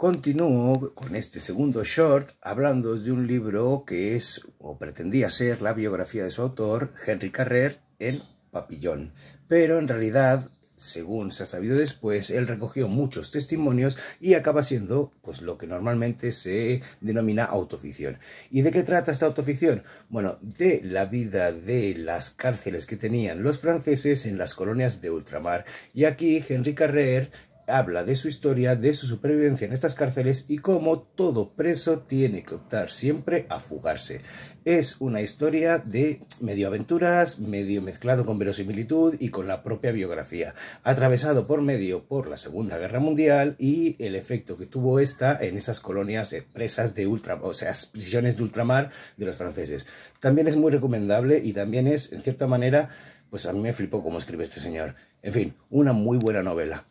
Continúo con este segundo short hablando de un libro que es o pretendía ser la biografía de su autor, Henry Carrer, en Papillón. Pero en realidad, según se ha sabido después, él recogió muchos testimonios y acaba siendo pues, lo que normalmente se denomina autoficción. ¿Y de qué trata esta autoficción? Bueno, de la vida de las cárceles que tenían los franceses en las colonias de ultramar. Y aquí Henry Carrer habla de su historia, de su supervivencia en estas cárceles y cómo todo preso tiene que optar siempre a fugarse. Es una historia de medio aventuras, medio mezclado con verosimilitud y con la propia biografía, atravesado por medio por la Segunda Guerra Mundial y el efecto que tuvo esta en esas colonias presas de ultramar, o sea, prisiones de ultramar de los franceses. También es muy recomendable y también es, en cierta manera, pues a mí me flipó cómo escribe este señor. En fin, una muy buena novela.